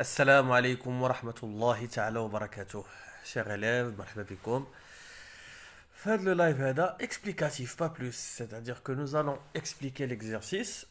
السلام عليكم ورحمة الله تعالى وبركاته شغلاب مرحبا بكم في هذا اللايف هذا اكسبليكاتيف با بلوس سيتادير كو نو إكسبيكي اكسبليكي ليكزارسيس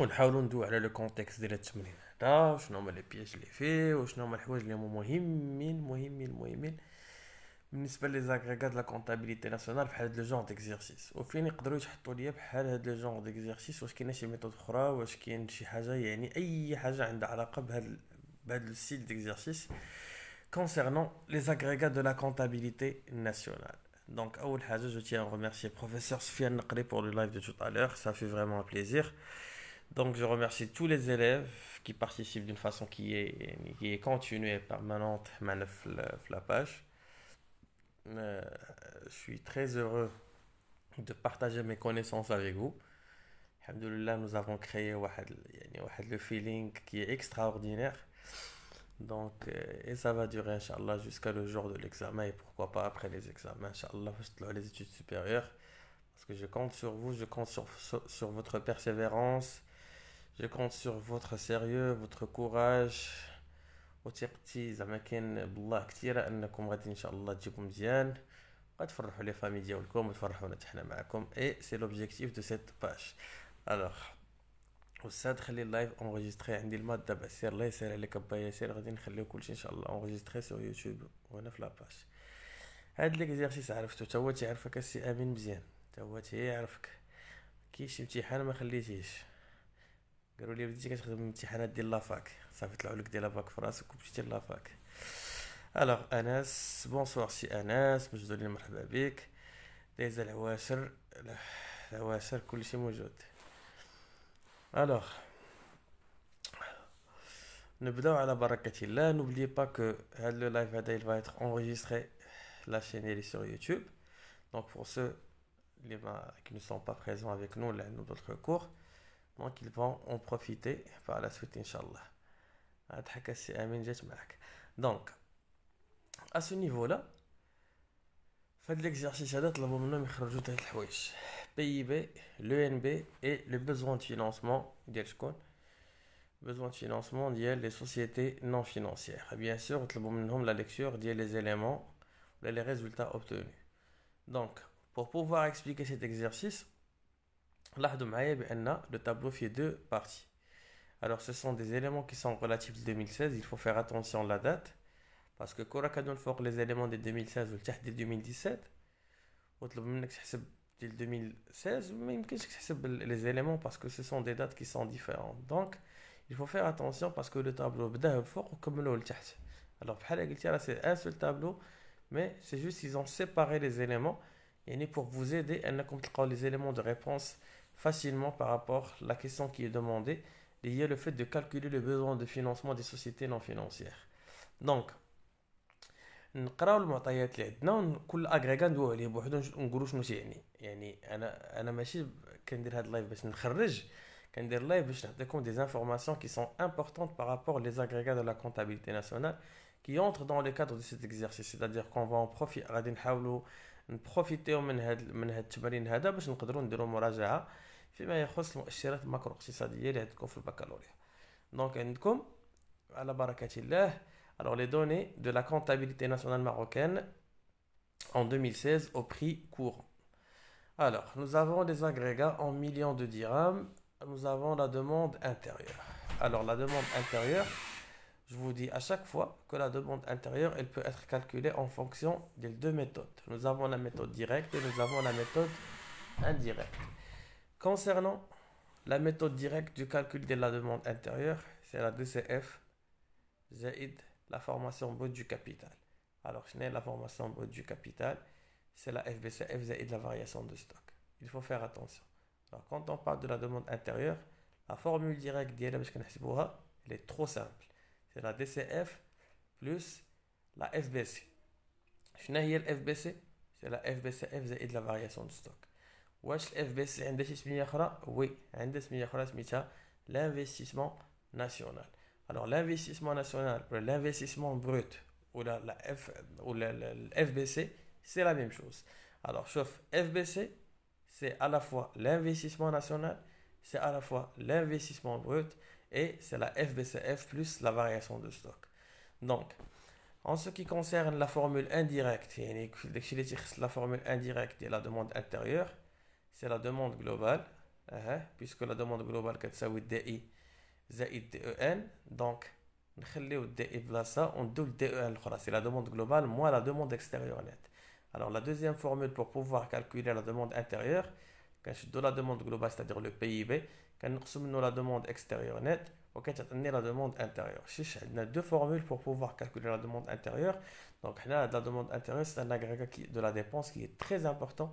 ونحاولوا ندوي على لو كونتكست ديال التمرين هذا شنو هما لي بياج اللي فيه وشنو هما الحوايج اللي هما مهمين مهمين مهمين concernant les agrégats de la comptabilité nationale dans ce genre d'exercice. Vous pouvez me le mettre dans ce genre d'exercice s'il y a une autre méthode ou s'il y a quelque chose y a quelque chose à voir avec ce genre d'exercice concernant les agrégats de la comptabilité nationale. Donc, la première chose, je tiens à remercier le professeur Soufiane Nkri pour le live de tout à l'heure. Ça fait vraiment plaisir. Donc, je remercie tous les élèves qui participent d'une façon qui est continue et permanente, malheureusement, la page. Euh, je suis très heureux de partager mes connaissances avec vous. Alhamdulillah, nous avons créé le feeling qui est extraordinaire. Donc, euh, et ça va durer, Inch'Allah, jusqu'à le jour de l'examen et pourquoi pas après les examens, Inch'Allah, les études supérieures. Parce que je compte sur vous, je compte sur, sur votre persévérance, je compte sur votre sérieux, votre courage, وثقتي زعما كاين بالله كثيره انكم غادي ان شاء الله تجيبوا مزيان غتفرحوا لي فامي ديالكم وتفرحونا حتى حنا معكم اي سي لوبجيكتيف دو سيت باج الوغ استاذ خلي اللايف اونغيستري عندي الماده دابا سير الله يسهل عليك با ياسر غادي نخليو كلشي ان شاء الله اونغيستري سو يوتيوب وانا في لاباج هاد ليكزيرسيس عرفتو تا هو تيعرفك السي امين مزيان تا هو تيعرفك كاين شي امتحان ما خليتيهش قالوا لي بديتي كتخدم الامتحانات ديال لافاك Ça fait la ou le gdé la bak de ou de la bak. Alors, Anas, bonsoir, si Anas, je vous dis le marababik, désolé, la ouassir, la ouassir, Alors, nous sommes à la barakatil. Là, n'oubliez pas que le live va être enregistré, la chaîne est sur YouTube. Donc, pour ceux qui ne sont pas présents avec nous, nous d'autres cours, donc ils vont en profiter par la suite, Inch'Allah. Donc à ce niveau là, faites l'exercice adet la demande ils sortent de ces le l'ENB et le besoin de financement ديال Besoin de financement les sociétés non financières. bien sûr, on leur demande la lecture dit les éléments les résultats obtenus. Donc, pour pouvoir expliquer cet exercice, l'ahd maayae a le tableau fait deux parties. Alors, ce sont des éléments qui sont relatifs à 2016. Il faut faire attention à la date. Parce que quand on les éléments de 2016 ou de 2017, on de 2016, mais les éléments parce que ce sont des dates qui sont différentes. Donc, il faut faire attention parce que le tableau est comme le Alors, c'est un seul tableau, mais c'est juste qu'ils ont séparé les éléments et pour vous aider à les éléments de réponse facilement par rapport à la question qui est demandée il le fait de calculer le besoin de financement des sociétés non financières. Donc, نقراو المعطيات اللي عندنا كل اغريغا par عليه بوحدو de شنو la يعني انا انا ماشي كندير هاد اللايف باش نخرج كندير لايف باش نعطيكم دي qui كي importantes par rapport لي agrégats de la comptabilité nationale qui entrent dans le cadre de cet exercice c'est-à-dire qu'on va en profiter غادي نحاولوا نبروفيتيو من هاد من هاد التمرين هذا باش نقدروا نديروا مراجعه donc, alors les données de la comptabilité nationale marocaine en 2016 au prix courant alors nous avons des agrégats en millions de dirhams nous avons la demande intérieure alors la demande intérieure je vous dis à chaque fois que la demande intérieure, elle peut être calculée en fonction des deux méthodes. Nous avons la méthode directe et nous avons la méthode indirecte. Concernant la méthode directe du calcul de la demande intérieure, c'est la DCF, la formation brute du capital. Alors, je la formation brute du capital, c'est la FBCF, Zaid, la variation de stock. Il faut faire attention. Alors, quand on parle de la demande intérieure, la formule directe d'ILM elle est trop simple. C'est la DCF plus la FBC. Je n'ai la FBC, c'est la FBCF, Zaid, la variation de stock. Oui, l'investissement national. Alors, l'investissement national, l'investissement brut, ou le FBC, c'est la même chose. Alors, FBC, c'est à la fois l'investissement national, c'est à la fois l'investissement brut, et c'est la FBCF plus la variation de stock. Donc, en ce qui concerne la formule indirecte, la formule indirecte de la demande intérieure, c'est la demande globale puisque la demande globale كتساوي DI DEN donc on c'est la demande globale moins la demande extérieure nette alors la deuxième formule pour pouvoir calculer la demande intérieure كنشدو la demande globale c'est-à-dire le PIB quand nous منه la demande extérieure nette وكتعطيني la demande intérieure on a deux formules pour pouvoir calculer la demande intérieure donc la demande intérieure c'est un agrégat de la dépense qui est très important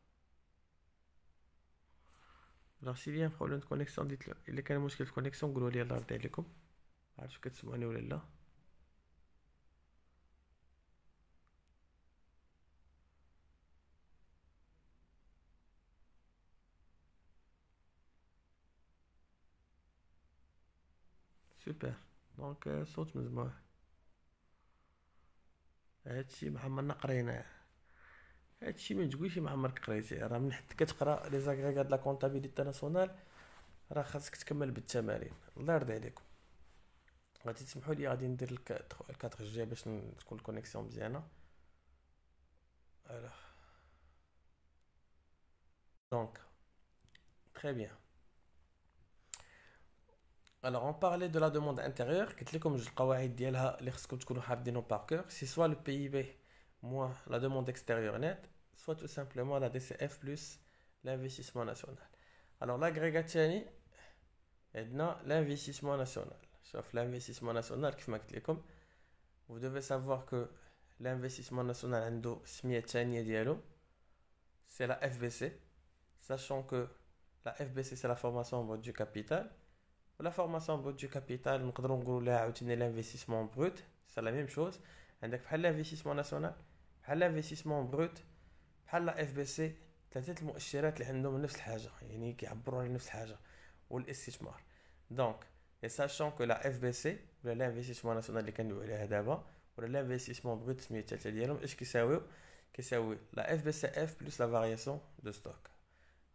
راسيليا بروبليم دو كونيكسيون ديت لو الا كان مشكل في كونيكسيون قولوا لي الله يرضي عليكم ما عرفتش كتسمعوني ولا لا سوبر دونك صوت مزموع هادشي محمد نقرينا هادشي ما تقولش ما عمرك قريتيه راه من حد كتقرا لي زاغريغا لا كونطابيليتي ناسيونال راه خاصك تكمل بالتمارين الله يرضي عليكم غادي تسمحوا لي غادي ندير 4 جي باش تكون الكونيكسيون مزيانه الوغ دونك تري بيان Alors, on parlait de la demande intérieure, qui est comme je le disais, c'est soit le PIB moins la demande extérieure nette, soit tout simplement la DCF plus l'investissement national. Alors est dans l'investissement national. Sauf l'investissement national, comme vous devez savoir que l'investissement national c'est la FBC, sachant que la FBC c'est la formation en brut du capital. La formation en brut du capital, nous l'investissement brut, c'est la même chose. L'investissement national, بحال الانفستيسمون بروت بحال اف بي سي ثلاثه المؤشرات اللي عندهم نفس الحاجه يعني كيعبروا على نفس الحاجه والاستثمار دونك اي ساشون كو لا اف بي سي ولا الانفستيسمون ناسيونال اللي كندويو عليها دابا ولا الانفستيسمون بروت سميه الثالثه ديالهم اش كيساويو كيساوي لا اف بي سي اف بلس لا فارياسيون دو ستوك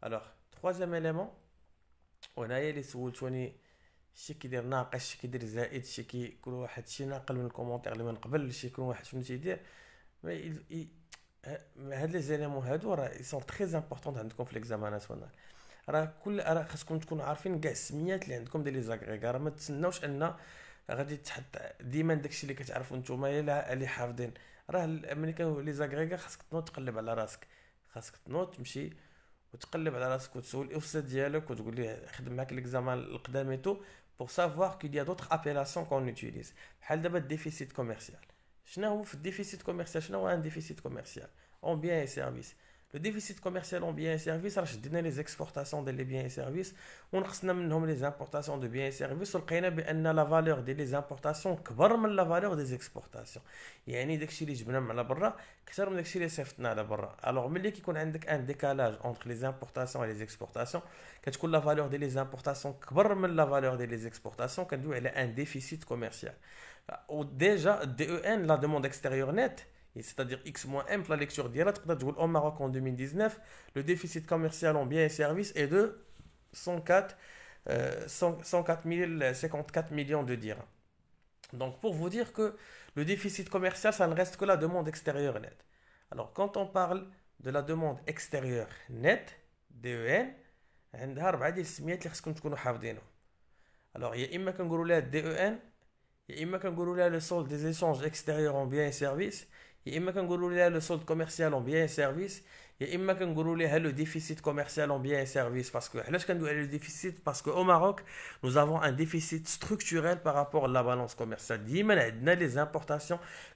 الوغ troisième اليمون وهنايا اللي سولتوني شي كيدير ناقص شي كيدير زائد شي كي كل واحد شي ناقل من الكومونتير اللي من قبل شي كل واحد شنو تيدير Euh, هاد لي زيليمون هادو راه سون تري امبورطون عندكم في ليكزامان ناسيونال راه كل راه خاصكم تكونوا عارفين كاع السميات اللي عندكم ديال لي زاغريغا راه ما تسناوش ان غادي تحط ديما داكشي اللي كتعرفوا نتوما يا اللي حافظين راه ملي كانوا لي زاغريغا خاصك تنوض تقلب على راسك خاصك تنوض تمشي وتقلب على راسك وتسول الاستاذ ديالك وتقول ليه خدم معاك ليكزامان القدامي تو بور سافوار كو يا دوطخ ابيلاسيون كون اوتيليز بحال دابا ديفيسيت كوميرسيال شنو هو في الديفيسيت كوميرسيال شنو هو ان ديفيسيت كوميرسيال اون بيان اي سيرفيس le déficit commercial en biens et services, alors je les exportations des biens et services, on a les importations de biens et services, on a la valeur des importations que la valeur des exportations. Il y a un Alors, mais qui a un décalage entre les importations et les exportations, la valeur des importations que la valeur des exportations, quand elle a un déficit commercial. Déjà, DEN, la demande extérieure nette, c'est-à-dire X-M, la lecture directe, au Maroc en 2019, le déficit commercial en biens et services est de 104, euh, millions de dirhams. Donc pour vous dire que le déficit commercial, ça ne reste que la demande extérieure nette. Alors quand on parle de la demande extérieure nette, DEN, Alors il y a DEN, le solde des échanges extérieurs en biens et services, il y a le solde commercial en biens et services. il y a le déficit commercial en biens et services. parce que le déficit Parce qu'au Maroc, nous avons un déficit structurel par rapport à la balance commerciale. Il y a des importations.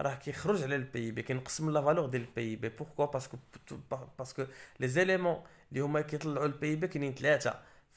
راه كيخرج على البي بي كينقص من لا فالور ديال البي بي بوركو باسكو باسكو لي زيليمون اللي هما كيطلعوا البي بي كاينين ثلاثه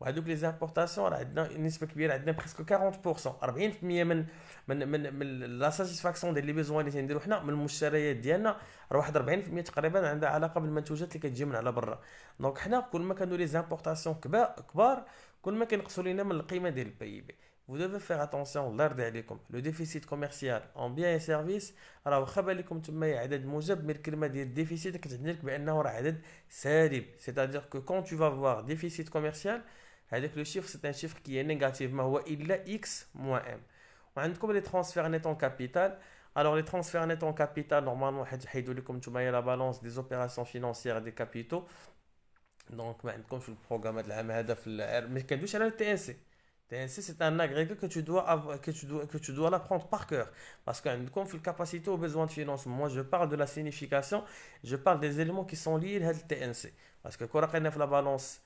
وهذوك لي زامبورتاسيون راه عندنا نسبه كبيره عندنا بريسكو 40% 40% من من من, من لا ساتيسفاكسيون ديال لي بيزوان اللي تنديرو حنا من المشتريات ديالنا راه واحد 40% تقريبا عندها علاقه بالمنتوجات اللي كتجي من على برا دونك حنا كل ما كانوا لي زامبورتاسيون كبار كل ما كينقصوا لينا من القيمه ديال البي بي vous devez faire attention الله يرضي عليكم لو ديفيسيت كوميرسيال اون بيان سيرفيس راه واخا بالكم تما عدد موجب من الكلمه ديال ديفيسيت كتعني لك بانه راه عدد سالب سيتادير كو كون تو فا فوار ديفيسيت كوميرسيال le chiffre c'est un chiffre qui est négatif il est x moins m. les transferts nets en capital alors les transferts nets en capital normalement je comme la balance des opérations financières des capitaux donc quand le programme mais TNC TNC c'est un agrégat que tu dois que tu dois que tu dois l'apprendre par cœur parce qu'encomme la capacité aux besoins financement, moi je parle de la signification je parle des éléments qui sont liés au TNC parce que quand tu la balance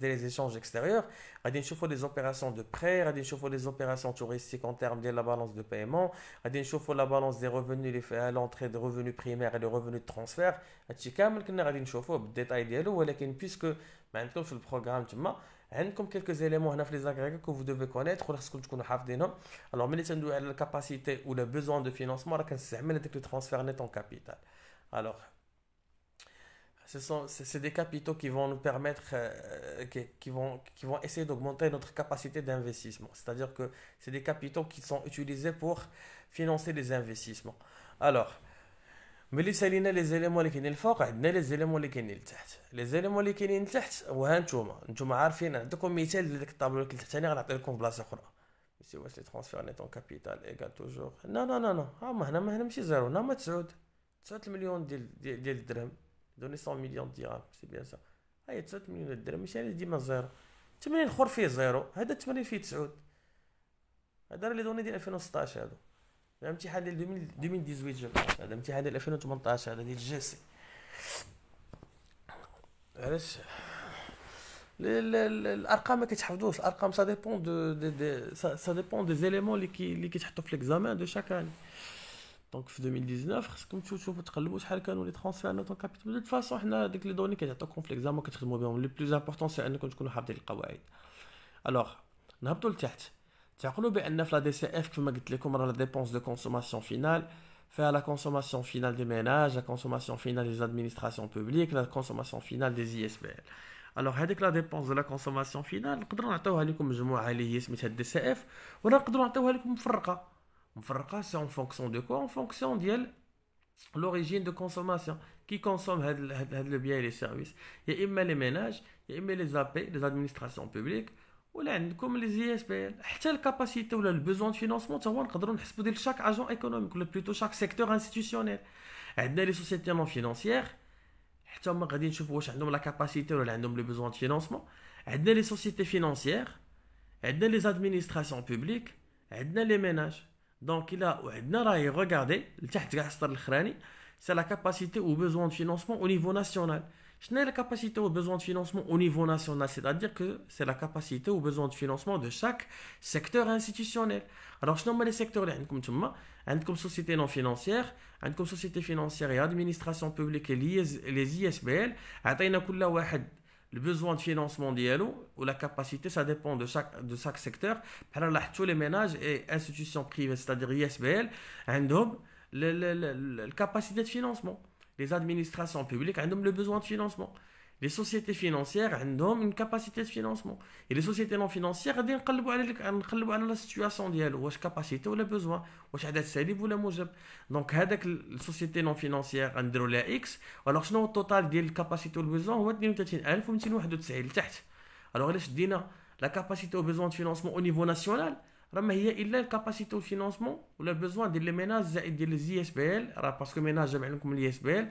des échanges extérieurs, on des opérations de prêt, on des opérations touristiques en termes de la balance de paiement, on la balance des revenus, à l'entrée de revenus primaires et de revenus de transfert. On détail puisque maintenant sur le programme, عندكم hein, quelques éléments هنا hein, في les agrégats que vous devez connaître ولا خصكم تكونوا حافظينهم alors ملي تندوي على la capacité ou le besoin de financement راه كنستعمل avec le transfert net en capital alors ce sont c'est des capitaux qui vont nous permettre, qui, vont, qui vont essayer d'augmenter notre capacité d'investissement. C'est-à-dire que c'est des capitaux qui sont utilisés pour financer des investissements. Alors, ملي سالينا لي زيليمون اللي كاينين الفوق عندنا لي زيليمون اللي كاينين لتحت لي زيليمون اللي كاينين لتحت وها نتوما نتوما عارفين عندكم مثال الطابلو اللي غنعطي لكم بلاصه اخرى Non, ماشي ما تسعود de دوني 100 مليون درهم سي بيان سا هاي 9 مليون درهم ماشي علاش ديما زيرو التمرين الاخر فيه زيرو هذا التمرين فيه 9 هذا راه لي دوني ديال 2016 هادو هذا امتحان ديال 2018 هذا امتحان ديال 2018 هذا ديال الجيسي علاش الارقام ما كتحفظوش الارقام سا ديبون دو سا ديبون دي زيليمون اللي كي اللي كيتحطوا في ليكزامان دو شاك اني دونك في 2019 خصكم تشوفوا تقلبوا شحال كانوا لي ترونسفير نوت كابيتال دو فاسون حنا ديك لي دوني كتعطيوكم في ليكزام كتخدموا بهم لو بلوز امبورطون سي انكم تكونوا حافظين القواعد الوغ نهبطوا لتحت تعقلوا بان في لا دي سي اف كما قلت لكم راه لا ديبونس دو كونسوماسيون فينال فيها لا كونسوماسيون فينال دي ميناج لا كونسوماسيون فينال دي ادمينستراسيون بوبليك لا كونسوماسيون فينال دي زي اس بي ال الوغ هذيك لا ديبونس دو لا كونسوماسيون فينال نقدروا نعطيوها لكم مجموعه اللي هي سميتها الدي سي اف ولا نقدروا نعطيوها لكم مفرقه c'est en fonction de quoi En fonction de l'origine de consommation. Qui consomme le bien et les services Il y a les ménages, il y a les AP, les administrations publiques, ou là, comme les ISPL. la capacité ou le besoin de financement, on chaque agent économique, ou plutôt chaque secteur institutionnel. Les sociétés non financières, on va voir la capacité ou le besoin de financement. Les sociétés financières, les administrations publiques, les ménages. Donc, il a, regardez, c'est la capacité aux besoin de financement au niveau national. Je n'ai la capacité aux besoin de financement au niveau national, c'est-à-dire que c'est la capacité aux besoin de financement de chaque secteur institutionnel. Alors, je nomme les secteurs, comme société non financière, comme société financière et administration publique et les ISBL, le besoin de financement d'ILO ou la capacité, ça dépend de chaque, de chaque secteur. Par là, tous les ménages et institutions privées, c'est-à-dire ISBL, ont la capacité de financement. Les administrations publiques ont le besoin de financement les sociétés financières ont une capacité de financement. Et les sociétés non financières ont la situation d'elles, ou la capacité ou le besoin, ou la salive ou la moujab. Donc, les sociétés non financières ont la X, alors sinon, au total, des capacités ou le besoin, on va dire que de salive. Alors, les dina la capacité ou besoin de financement au niveau national, il a la capacité au financement ou le besoin des ménages et des ISBL, parce que ménage ménages, comme l'ISBL,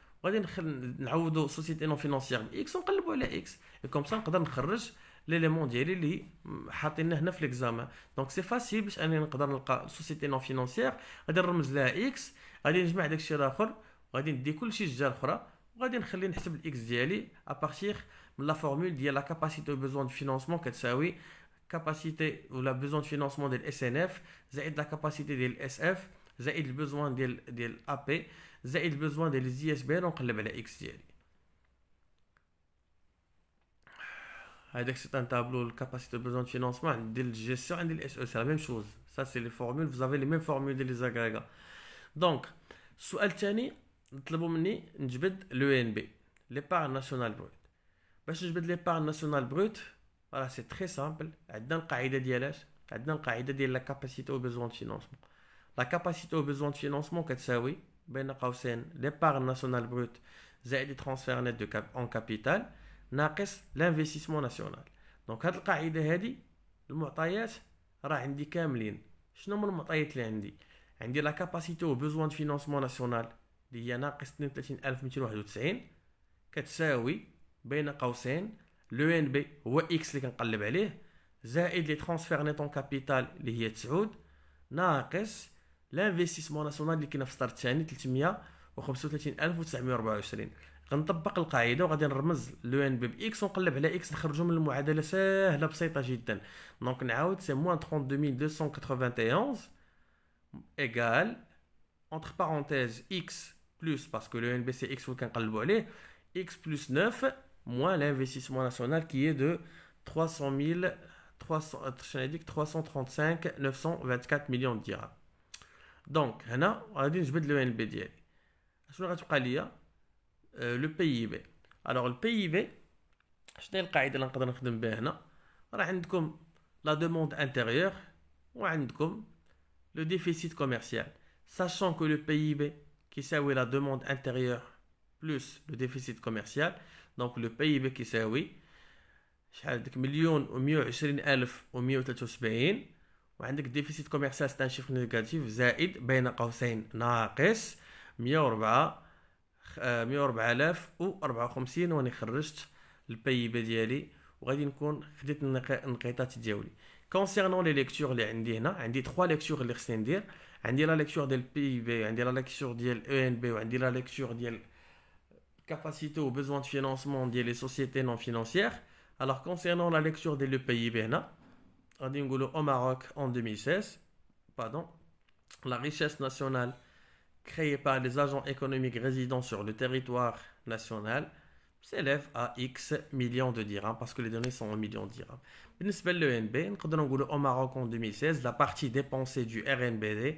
غادي ندخل نعوضو سوسيتي نون فينونسيير باكس ونقلبو على اكس كوم سا نقدر نخرج ليليمون ديالي اللي حاطينه هنا في ليكزامان دونك سي فاسيل باش انني نقدر نلقى سوسيتي نون فينونسيير غادي نرمز لها اكس غادي نجمع داكشي الاخر وغادي ندي كلشي الجهه الاخرى وغادي نخلي نحسب الاكس ديالي ابارتيغ من لا فورمول ديال لا كاباسيتي بوزون دو فينونسمون كتساوي كاباسيتي ولا بوزون دو فينونسمون ديال اس ان اف زائد لا كاباسيتي ديال اس اف زائد البوزوان ديال ديال ا Zaire le besoin des ISB en qu'elle va la x gérer. Alors cette un tableau de capacité de besoin de financement de la gestion de c'est la même chose ça c'est les formules vous avez les mêmes formules de agrégats. donc sous Alchany nous allons venir nous je vais le NBP l'épargne nationale brute. Ben je vais de l'épargne nationale brute voilà c'est très simple elle donne qu'aidé de l'IS elle donne qu'aidé la capacité au besoin de financement la capacité au besoin de financement quest qu'elle sait بين قوسين ليبار ناسيونال بروت زائد ترانسفير نت دو اون كابيتال ناقص لانفيستيسمون ناسيونال دونك هاد القاعده هادي المعطيات راه عندي كاملين شنو من المعطيات اللي عندي عندي لا كاباسيتي و بوزوان دو فينونسمون ناسيونال اللي هي ناقص 32291 كتساوي بين قوسين لو ان بي هو اكس اللي كنقلب عليه زائد لي ترانسفير نيت اون كابيتال اللي هي تسعود ناقص l'investissement national qui est en train de se faire, c'est à dire 335924. On va appliquer cette règle et on va mettre le NB par X, on va changer le X pour sortir de la règle, c'est très simple. Donc on revient, c'est moins 32291, égal entre parenthèses X plus, parce que le NB c'est X, on va changer le X, X plus 9 moins l'investissement national qui est de 335 924 millions de dirhams. دونك هنا غادي نجبد لو ان بي ديالي شنو غتبقى ليا لو بي بي الوغ البي بي شنو هي القاعده اللي نقدر نخدم بها هنا راه عندكم لا دوموند انتيريور وعندكم لو ديفيسيت كوميرسيال ساشون كو لو بي بي كيساوي لا دوموند انتيريور بلس لو ديفيسيت كوميرسيال دونك لو بي بي كيساوي شحال ديك مليون و120 الف و173 وعندك ديفيسيت كوميرسيال شيف نيجاتيف زائد بين قوسين ناقص 104 104054 واني خرجت البي بي ديالي وغادي نكون خديت النقيطات ديالي كونسيرنون لي ليكتور اللي عندي هنا عندي 3 ليكتور اللي خصني ندير عندي لا ليكتور ديال بي بي عندي لا ليكتور ديال او ان بي وعندي لا ليكتور ديال كاباسيتي وبيزوان دو فينانسمون ديال لي سوسيتي نون فينانسيير الوغ كونسيرنون لا ليكتور ديال لو بي بي هنا au Maroc en 2016, pardon, la richesse nationale créée par les agents économiques résidant sur le territoire national s'élève à X millions de dirhams parce que les données sont en millions de dirhams. بالنسبة l'ENB, au Maroc en 2016, la partie dépensée du RNBD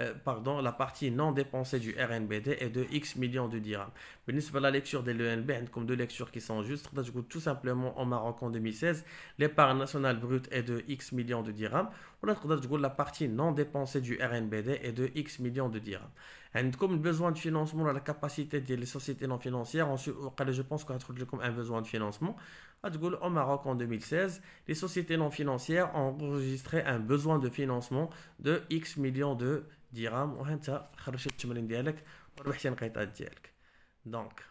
euh, pardon, la partie non dépensée du RNBD est de X millions de dirhams. Mais nous, la lecture des l'ENB, hein, comme deux lectures qui sont justes, tout simplement en Maroc en 2016, l'épargne nationale brute est de X millions de dirhams. Ou la partie non dépensée du RNBD est de X millions de dirhams. Et comme besoin de financement, la capacité des sociétés non financières, ensuite, je pense qu'on a trouvé comme un besoin de financement. À Dgoul, au Maroc, en 2016, les sociétés non financières ont enregistré un besoin de financement de X millions de dirhams. Donc,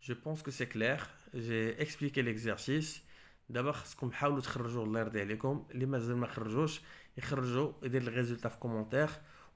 je pense que c'est clair. J'ai expliqué l'exercice. D'abord, ce qu'on a essayé de vous aujourd'hui, les mazal ma khrejouch, ils khrejou, ils le résultat en commentaire.